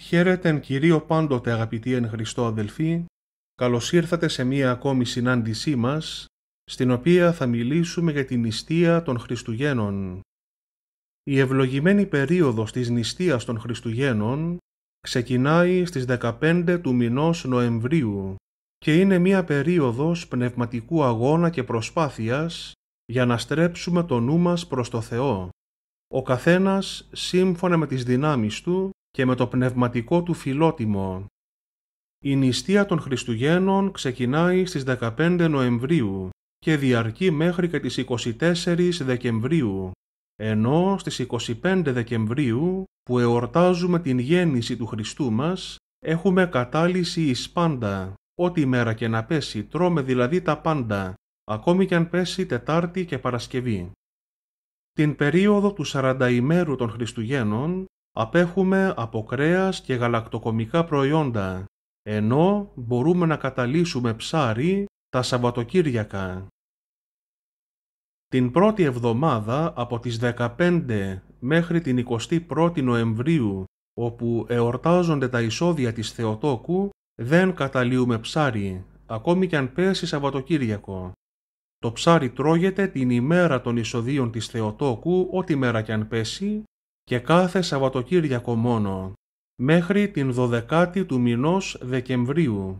Χαίρετεν Κυρίο πάντοτε αγαπητοί εν Χριστώ αδελφοί, καλώς ήρθατε σε μία ακόμη συνάντησή μας, στην οποία θα μιλήσουμε για την νηστεία των Χριστουγέννων. Η ευλογημένη περίοδος της νηστείας των Χριστουγέννων ξεκινάει στις 15 του μηνός Νοεμβρίου και είναι μία περίοδος πνευματικού αγώνα και προσπάθειας για να στρέψουμε το νου μας προς το Θεό. Ο καθένας, σύμφωνα με τις δυνάμεις του, και με το πνευματικό του φιλότιμο. Η νηστεία των Χριστουγέννων ξεκινάει στις 15 Νοεμβρίου και διαρκεί μέχρι και τις 24 Δεκεμβρίου, ενώ στις 25 Δεκεμβρίου, που εορτάζουμε την γέννηση του Χριστού μας, έχουμε κατάλυση εις πάντα. Ό,τι μέρα και να πέσει, τρώμε δηλαδή τα πάντα, ακόμη και αν πέσει Τετάρτη και Παρασκευή. Την περίοδο του 40 ημέρου των Χριστουγέννων απέχουμε από κρέας και γαλακτοκομικά προϊόντα, ενώ μπορούμε να καταλύσουμε ψάρι τα Σαββατοκύριακα. Την πρώτη εβδομάδα από τις 15 μέχρι την 21η Νοεμβρίου, όπου εορτάζονται τα εισόδια της Θεοτόκου, δεν καταλύουμε ψάρι, ακόμη κι αν πέσει Σαββατοκύριακο. Το ψάρι τρώγεται την ημέρα των εισοδίων της Θεοτόκου, ό,τι μέρα κι αν πέσει, και κάθε Σαββατοκύριακο μόνο, μέχρι την 12η του μηνός Δεκεμβρίου.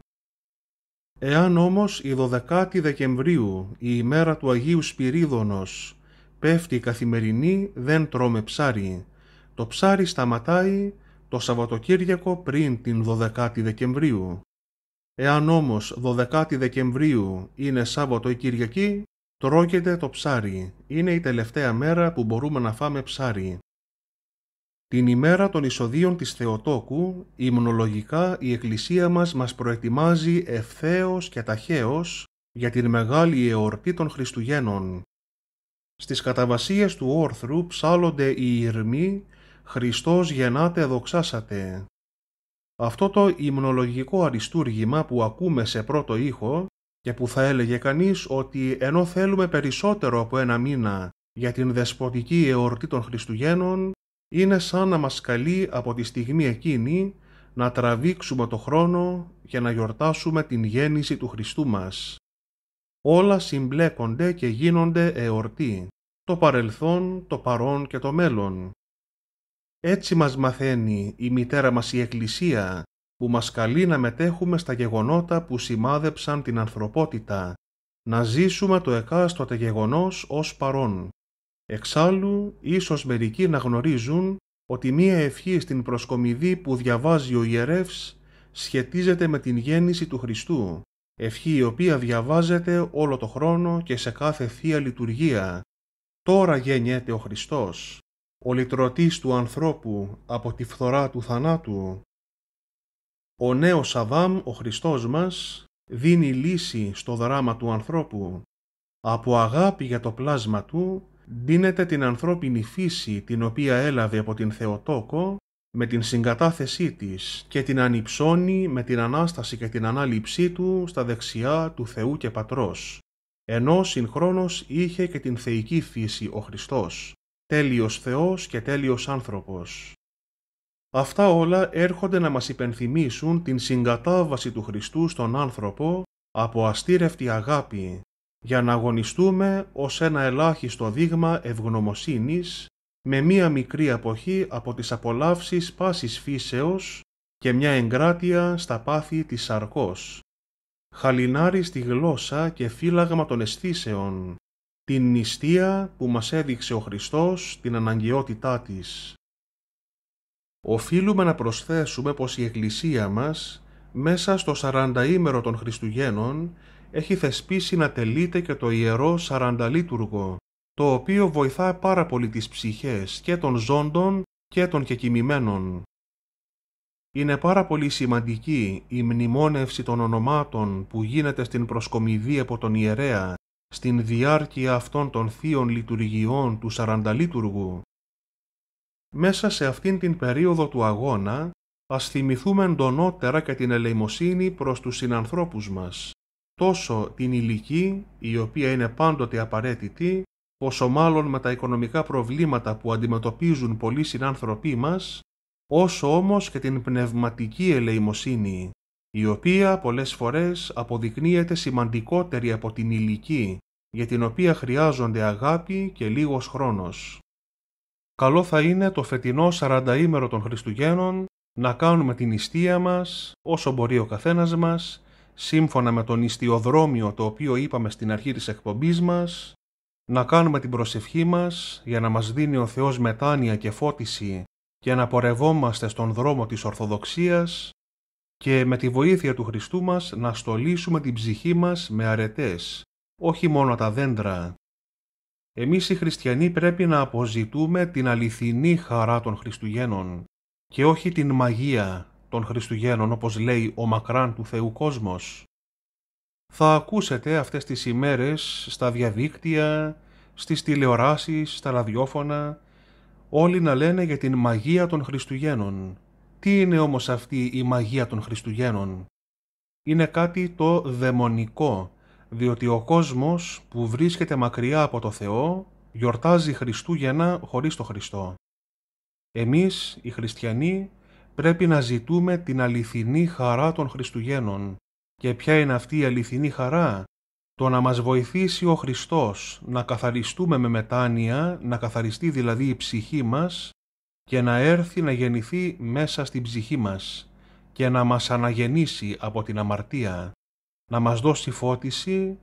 Εάν όμως η 12η Δεκεμβρίου, η ημέρα του Αγίου Σπυρίδωνος, πέφτει καθημερινή, δεν τρώμε ψάρι. Το ψάρι σταματάει το Σαββατοκύριακο πριν την 12η Δεκεμβρίου. Εάν όμως 12η Δεκεμβρίου είναι Σάββατο ή Κυριακή, τρώγεται το ψάρι. Είναι η τελευταία μέρα που μπορούμε να φάμε ψάρι. Την ημέρα των εισοδίων της Θεοτόκου, ημνολογικά η Εκκλησία μας μας προετοιμάζει ευθέως και ταχαίως για την μεγάλη εορτή των Χριστουγέννων. Στις καταβασίες του όρθρου ψάλλονται οι ηρμοί «Χριστός γεννάτε δοξάσατε». Αυτό το ημνολογικό αριστούργημα που ακούμε σε πρώτο ήχο και που θα έλεγε κανείς ότι ενώ θέλουμε περισσότερο από ένα μήνα για την δεσποτική εορτή των Χριστουγέννων, είναι σαν να μας καλεί από τη στιγμή εκείνη να τραβήξουμε το χρόνο και να γιορτάσουμε την γέννηση του Χριστού μας. Όλα συμπλέκονται και γίνονται εορτή, το παρελθόν, το παρόν και το μέλλον. Έτσι μας μαθαίνει η μητέρα μας η Εκκλησία, που μας καλεί να μετέχουμε στα γεγονότα που σημάδεψαν την ανθρωπότητα, να ζήσουμε το εκάστοτε γεγονός ως παρόν. Εξάλλου, ίσως μερικοί να γνωρίζουν ότι μία ευχή στην προσκομιδή που διαβάζει ο ιερεύς σχετίζεται με την γέννηση του Χριστού, ευχή η οποία διαβάζεται όλο το χρόνο και σε κάθε Θεία Λειτουργία. Τώρα γεννιέται ο Χριστός, ο λυτρωτής του ανθρώπου από τη φθορά του θανάτου. Ο νέος Αδάμ, ο Χριστός μας, δίνει λύση στο δράμα του ανθρώπου. Από αγάπη για το πλάσμα του δίνεται την ανθρώπινη φύση την οποία έλαβε από την Θεοτόκο με την συγκατάθεσή της και την ανυψώνει με την Ανάσταση και την Ανάληψή του στα δεξιά του Θεού και Πατρός, ενώ συγχρόνως είχε και την θεϊκή φύση ο Χριστός, τέλειος Θεός και τέλειος άνθρωπος. Αυτά όλα έρχονται να μας υπενθυμίσουν την συγκατάβαση του Χριστού στον άνθρωπο από αστήρευτη αγάπη για να αγωνιστούμε ως ένα ελάχιστο δείγμα ευγνωμοσύνης με μία μικρή αποχή από τις απολαύσεις πάσης φύσεως και μια εγκράτεια στα πάθη της σαρκός. Χαλινάρι στη γλώσσα και φύλαγμα των αισθήσεων, την νηστεία που μας έδειξε ο Χριστός την αναγκαιότητά της. Οφείλουμε να προσθέσουμε πως η Εκκλησία μας μέσα στο 40 ημερο των Χριστουγέννων έχει θεσπίσει να τελείται και το ιερό Σαρανταλίτουργο, το οποίο βοηθά πάρα πολύ τις ψυχές και των ζώντων και των κεκοιμημένων. Είναι πάρα πολύ σημαντική η μνημόνευση των ονομάτων που γίνεται στην προσκομιδή από τον ιερέα στην διάρκεια αυτών των θείων λειτουργιών του Σαρανταλίτουργου. Μέσα σε αυτήν την περίοδο του αγώνα, ας θυμηθούμε εντονότερα και την ελεημοσύνη προς τους συνανθρώπους μας τόσο την ηλική, η οποία είναι πάντοτε απαραίτητη, όσο μάλλον με τα οικονομικά προβλήματα που αντιμετωπίζουν πολλοί συνάνθρωποι μας, όσο όμως και την πνευματική ελεημοσύνη, η οποία πολλές φορές αποδεικνύεται σημαντικότερη από την ηλική, για την οποία χρειάζονται αγάπη και λίγος χρόνος. Καλό θα είναι το φετινό 40 ημερο των Χριστουγέννων να κάνουμε την νηστεία μας όσο μπορεί ο καθένας μας σύμφωνα με τον ιστιοδρόμιο το οποίο είπαμε στην αρχή της εκπομπής μας, να κάνουμε την προσευχή μας για να μας δίνει ο Θεός μετάνοια και φώτιση και να πορευόμαστε στον δρόμο της Ορθοδοξίας και με τη βοήθεια του Χριστού μας να στολίσουμε την ψυχή μας με αρετές, όχι μόνο τα δέντρα. Εμείς οι χριστιανοί πρέπει να αποζητούμε την αληθινή χαρά των Χριστουγέννων και όχι την μαγεία, των Χριστουγέννων όπως λέει ο μακράν του Θεού κόσμος. Θα ακούσετε αυτές τις ημέρες στα διαδίκτυα, στις τηλεοράσεις, στα ραδιόφωνα, όλοι να λένε για την μαγεία των Χριστουγέννων. Τι είναι όμως αυτή η μαγεία των Χριστουγέννων. Είναι κάτι το δαιμονικό, διότι ο κόσμος που βρίσκεται μακριά από το Θεό γιορτάζει Χριστούγεννα χωρίς το Χριστό. Εμείς, οι χριστιανοί, πρέπει να ζητούμε την αληθινή χαρά των Χριστουγέννων. Και ποια είναι αυτή η αληθινή χαρά? Το να μας βοηθήσει ο Χριστός να καθαριστούμε με μετάνοια, να καθαριστεί δηλαδή η ψυχή μας και να έρθει να γεννηθεί μέσα στην ψυχή μας και να μας αναγεννήσει από την αμαρτία, να μας δώσει φώτιση,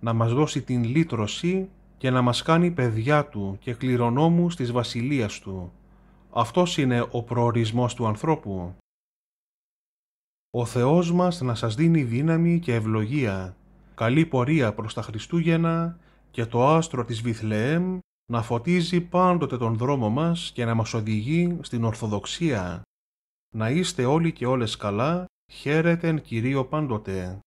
να μας δώσει την λύτρωση και να μας κάνει παιδιά Του και κληρονόμου της βασιλείας Του αυτός είναι ο προορισμός του ανθρώπου. Ο Θεός μας να σας δίνει δύναμη και ευλογία, καλή πορεία προς τα Χριστούγεννα και το άστρο της Βιθλεέμ να φωτίζει πάντοτε τον δρόμο μας και να μας οδηγεί στην Ορθοδοξία. Να είστε όλοι και όλες καλά, χαίρετεν Κυρίο πάντοτε.